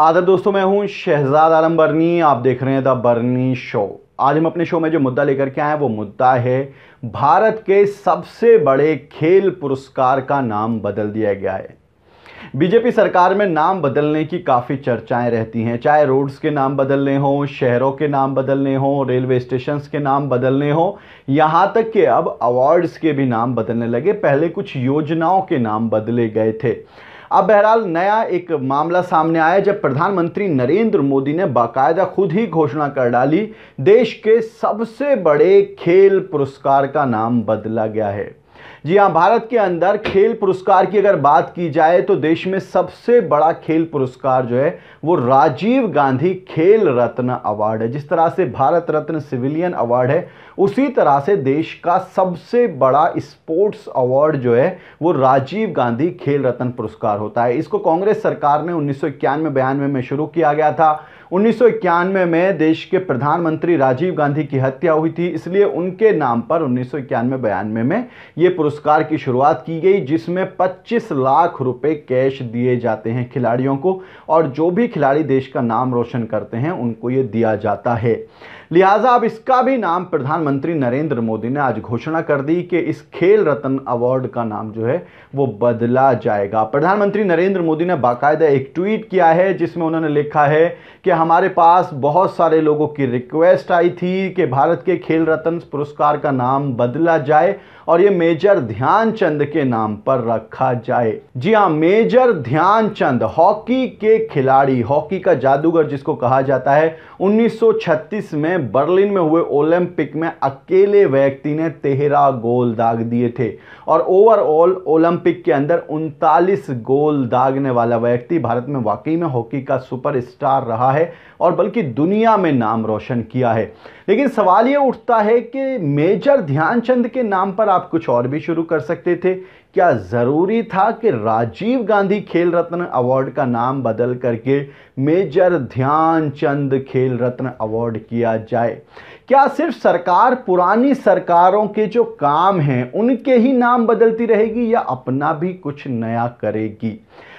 आदर दोस्तों मैं हूं शहजाद आलम बर्नी आप देख रहे हैं द बर्नी शो आज हम अपने शो में जो मुद्दा लेकर के आए हैं वो मुद्दा है भारत के सबसे बड़े खेल पुरस्कार का नाम बदल दिया गया है बीजेपी सरकार में नाम बदलने की काफ़ी चर्चाएं रहती हैं चाहे रोड्स के नाम बदलने हों शहरों के नाम बदलने हों रेलवे स्टेशन के नाम बदलने हों यहाँ तक कि अब अवार्ड्स के भी नाम बदलने लगे पहले कुछ योजनाओं के नाम बदले गए थे अब बहरहाल नया एक मामला सामने आया जब प्रधानमंत्री नरेंद्र मोदी ने बाकायदा खुद ही घोषणा कर डाली देश के सबसे बड़े खेल पुरस्कार का नाम बदला गया है जी हाँ भारत के अंदर खेल पुरस्कार की अगर बात की जाए तो देश में सबसे बड़ा खेल पुरस्कार जो है वो राजीव गांधी खेल रत्न अवार्ड है जिस तरह से भारत रत्न सिविलियन अवार्ड है उसी तरह से देश का सबसे बड़ा स्पोर्ट्स अवार्ड जो है वो राजीव गांधी खेल रत्न पुरस्कार होता है इसको कांग्रेस सरकार ने उन्नीस सौ में बयानवे में शुरू किया गया था उन्नीस में देश के प्रधानमंत्री राजीव गांधी की हत्या हुई थी इसलिए उनके नाम पर उन्नीस सौ इक्यानवे में ये पुरस्कार की शुरुआत की गई जिसमें 25 लाख रुपए कैश दिए जाते हैं खिलाड़ियों को और जो भी खिलाड़ी देश का नाम रोशन करते हैं उनको ये दिया जाता है लिहाजा अब इसका भी नाम प्रधानमंत्री नरेंद्र मोदी ने आज घोषणा कर दी कि इस खेल रत्न अवार्ड का नाम जो है वो बदला जाएगा प्रधानमंत्री नरेंद्र मोदी ने बाकायदा एक ट्वीट किया है जिसमें उन्होंने लिखा है कि हम हमारे पास बहुत सारे लोगों की रिक्वेस्ट आई थी कि भारत के खेल रत्न पुरस्कार का नाम बदला जाए और ये मेजर ध्यानचंद के नाम पर रखा जाए जी हाँ मेजर ध्यानचंद हॉकी के खिलाड़ी हॉकी का जादूगर जिसको कहा जाता है 1936 में बर्लिन में हुए ओलंपिक में अकेले व्यक्ति ने तेरह गोल दाग दिए थे और ओवरऑल ओलंपिक के अंदर उनतालीस गोल दागने वाला व्यक्ति भारत में वाकई में हॉकी का सुपर स्टार रहा है और बल्कि दुनिया में नाम रोशन किया है लेकिन सवाल ये उठता है कि मेजर ध्यानचंद के नाम पर आप कुछ और भी शुरू कर सकते थे क्या ज़रूरी था कि राजीव गांधी खेल रत्न अवार्ड का नाम बदल करके मेजर ध्यानचंद खेल रत्न अवार्ड किया जाए क्या सिर्फ सरकार पुरानी सरकारों के जो काम हैं उनके ही नाम बदलती रहेगी या अपना भी कुछ नया करेगी